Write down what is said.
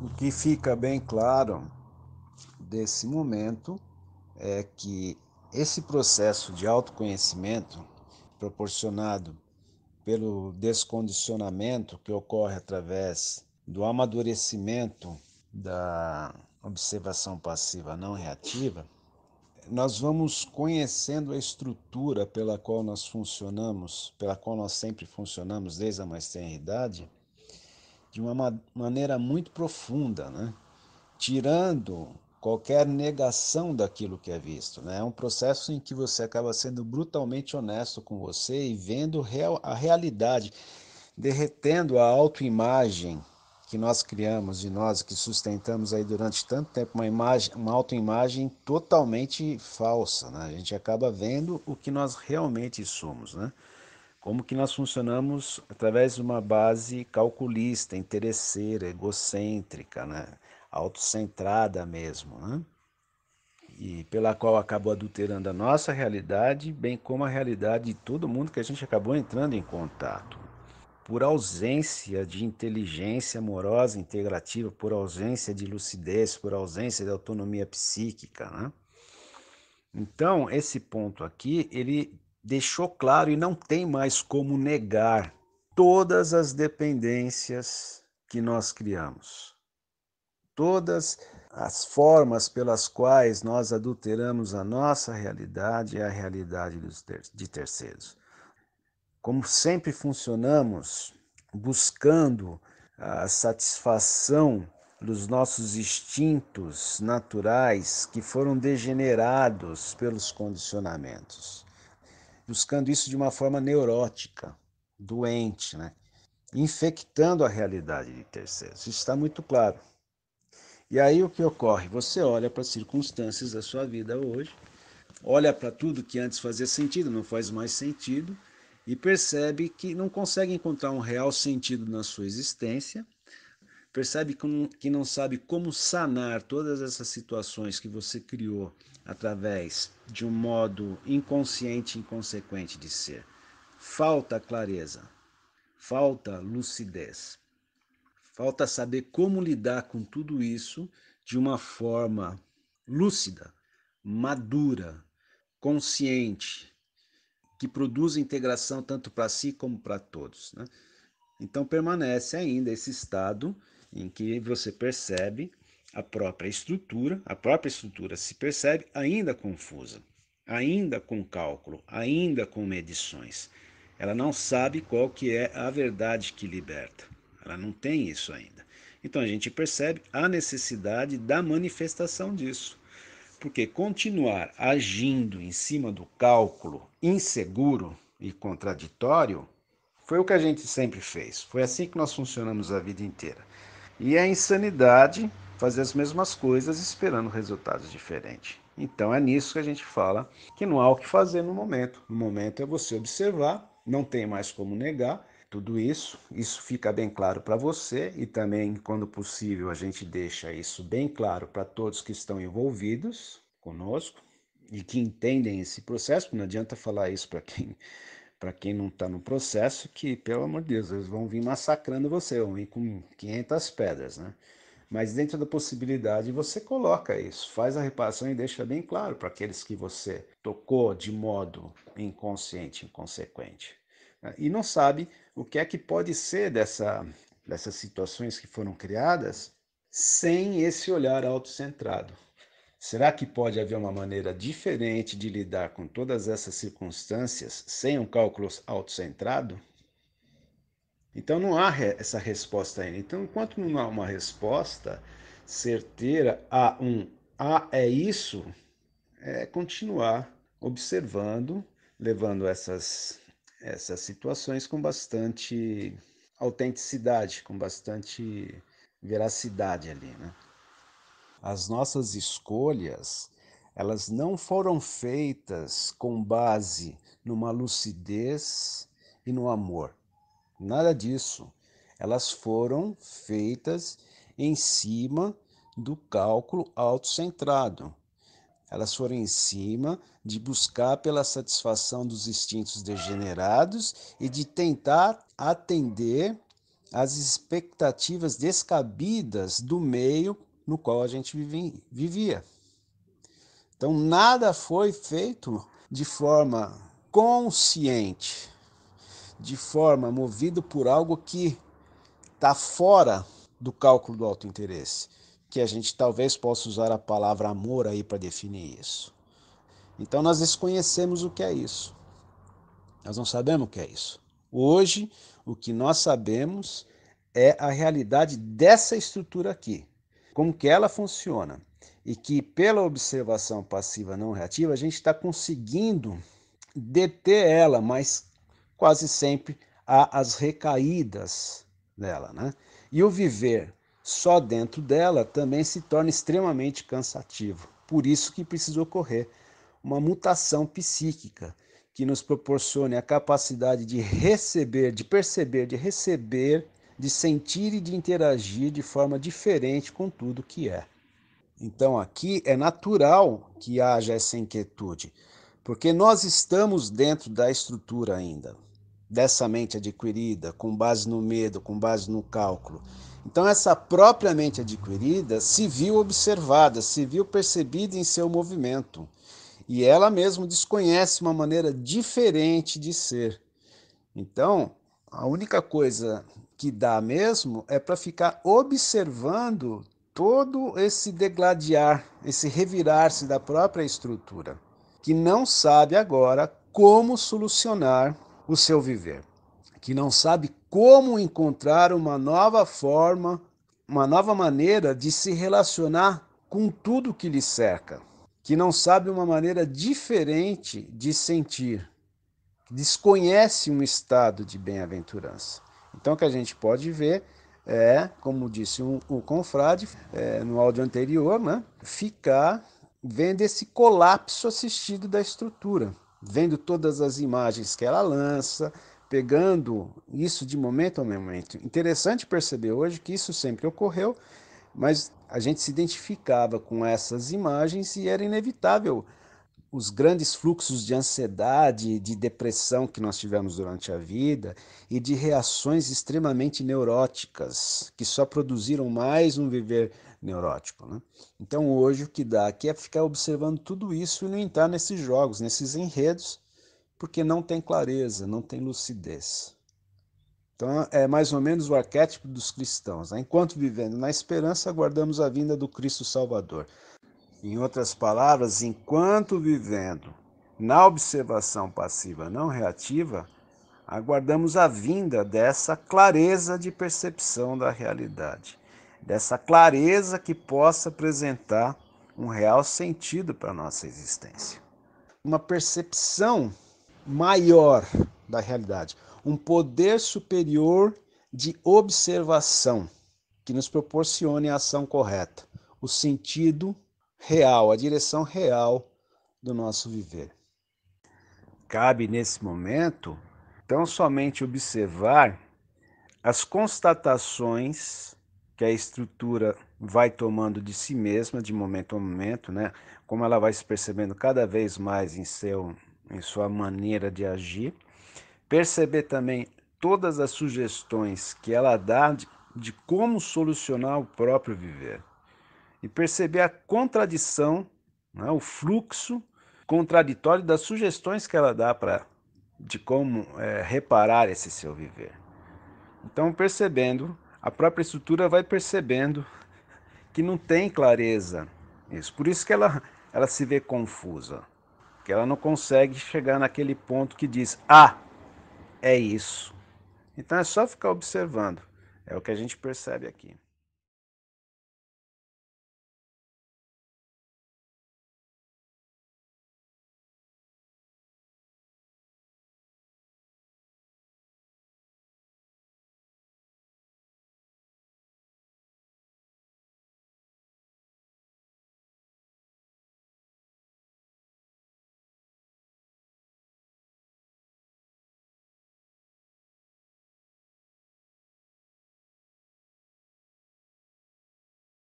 O que fica bem claro desse momento é que esse processo de autoconhecimento proporcionado pelo descondicionamento que ocorre através do amadurecimento da observação passiva não reativa nós vamos conhecendo a estrutura pela qual nós funcionamos, pela qual nós sempre funcionamos desde a mais tenra idade, de uma maneira muito profunda, né? tirando qualquer negação daquilo que é visto. Né? É um processo em que você acaba sendo brutalmente honesto com você e vendo a realidade, derretendo a autoimagem que nós criamos, de nós que sustentamos aí durante tanto tempo uma imagem, uma autoimagem totalmente falsa, né? A gente acaba vendo o que nós realmente somos, né? Como que nós funcionamos através de uma base calculista, interesseira, egocêntrica, né? Autocentrada mesmo, né? E pela qual acabou adulterando a nossa realidade, bem como a realidade de todo mundo que a gente acabou entrando em contato por ausência de inteligência amorosa integrativa, por ausência de lucidez, por ausência de autonomia psíquica. Né? Então, esse ponto aqui, ele deixou claro e não tem mais como negar todas as dependências que nós criamos. Todas as formas pelas quais nós adulteramos a nossa realidade e a realidade de terceiros. Como sempre funcionamos buscando a satisfação dos nossos instintos naturais que foram degenerados pelos condicionamentos, buscando isso de uma forma neurótica, doente, né? infectando a realidade de terceiros. Isso está muito claro. E aí o que ocorre? Você olha para as circunstâncias da sua vida hoje, olha para tudo que antes fazia sentido, não faz mais sentido, e percebe que não consegue encontrar um real sentido na sua existência, percebe que não sabe como sanar todas essas situações que você criou através de um modo inconsciente e inconsequente de ser. Falta clareza, falta lucidez, falta saber como lidar com tudo isso de uma forma lúcida, madura, consciente, que produz integração tanto para si como para todos. Né? Então, permanece ainda esse estado em que você percebe a própria estrutura, a própria estrutura se percebe ainda confusa, ainda com cálculo, ainda com medições. Ela não sabe qual que é a verdade que liberta. Ela não tem isso ainda. Então a gente percebe a necessidade da manifestação disso porque continuar agindo em cima do cálculo inseguro e contraditório foi o que a gente sempre fez. Foi assim que nós funcionamos a vida inteira. E é insanidade fazer as mesmas coisas esperando resultados diferentes. Então é nisso que a gente fala que não há o que fazer no momento. No momento é você observar, não tem mais como negar, tudo isso. Isso fica bem claro para você e também, quando possível, a gente deixa isso bem claro para todos que estão envolvidos conosco e que entendem esse processo. Não adianta falar isso para quem para quem não está no processo, que pelo amor de Deus, eles vão vir massacrando você, vão vir com 500 pedras, né? Mas dentro da possibilidade você coloca isso, faz a reparação e deixa bem claro para aqueles que você tocou de modo inconsciente, inconsequente e não sabe o que é que pode ser dessa, dessas situações que foram criadas sem esse olhar autocentrado. Será que pode haver uma maneira diferente de lidar com todas essas circunstâncias sem um cálculo autocentrado? Então não há re essa resposta ainda. Então, enquanto não há uma resposta certeira a um a ah, é isso, é continuar observando, levando essas essas situações com bastante autenticidade, com bastante veracidade ali, né? As nossas escolhas, elas não foram feitas com base numa lucidez e no amor. Nada disso. Elas foram feitas em cima do cálculo autocentrado, elas foram em cima de buscar pela satisfação dos instintos degenerados e de tentar atender às expectativas descabidas do meio no qual a gente vivia. Então, nada foi feito de forma consciente, de forma movido por algo que está fora do cálculo do autointeresse que a gente talvez possa usar a palavra amor aí para definir isso. Então nós desconhecemos o que é isso. Nós não sabemos o que é isso. Hoje, o que nós sabemos é a realidade dessa estrutura aqui, como que ela funciona e que pela observação passiva não reativa a gente está conseguindo deter ela, mas quase sempre há as recaídas dela, né? E o viver só dentro dela também se torna extremamente cansativo. Por isso que precisa ocorrer uma mutação psíquica que nos proporcione a capacidade de receber, de perceber, de receber, de sentir e de interagir de forma diferente com tudo que é. Então aqui é natural que haja essa inquietude, porque nós estamos dentro da estrutura ainda dessa mente adquirida, com base no medo, com base no cálculo. Então, essa própria mente adquirida se viu observada, se viu percebida em seu movimento. E ela mesma desconhece uma maneira diferente de ser. Então, a única coisa que dá mesmo é para ficar observando todo esse degladiar, esse revirar-se da própria estrutura, que não sabe agora como solucionar o seu viver, que não sabe como encontrar uma nova forma, uma nova maneira de se relacionar com tudo que lhe cerca, que não sabe uma maneira diferente de sentir, desconhece um estado de bem-aventurança. Então, o que a gente pode ver é, como disse um, o um confrade é, no áudio anterior, né? ficar vendo esse colapso assistido da estrutura vendo todas as imagens que ela lança, pegando isso de momento a momento. Interessante perceber hoje que isso sempre ocorreu, mas a gente se identificava com essas imagens e era inevitável os grandes fluxos de ansiedade, de depressão que nós tivemos durante a vida e de reações extremamente neuróticas, que só produziram mais um viver neurótico. Né? Então, hoje, o que dá aqui é ficar observando tudo isso e não entrar nesses jogos, nesses enredos, porque não tem clareza, não tem lucidez. Então, é mais ou menos o arquétipo dos cristãos. Né? Enquanto vivendo na esperança, aguardamos a vinda do Cristo Salvador. Em outras palavras, enquanto vivendo na observação passiva não reativa, aguardamos a vinda dessa clareza de percepção da realidade, dessa clareza que possa apresentar um real sentido para a nossa existência. Uma percepção maior da realidade, um poder superior de observação que nos proporcione a ação correta, o sentido real, a direção real do nosso viver. Cabe nesse momento tão somente observar as constatações que a estrutura vai tomando de si mesma de momento a momento, né? Como ela vai se percebendo cada vez mais em seu em sua maneira de agir, perceber também todas as sugestões que ela dá de, de como solucionar o próprio viver e perceber a contradição, né, o fluxo contraditório das sugestões que ela dá para de como é, reparar esse seu viver. Então, percebendo, a própria estrutura vai percebendo que não tem clareza isso. Por isso que ela, ela se vê confusa, que ela não consegue chegar naquele ponto que diz: ah, é isso. Então é só ficar observando. É o que a gente percebe aqui.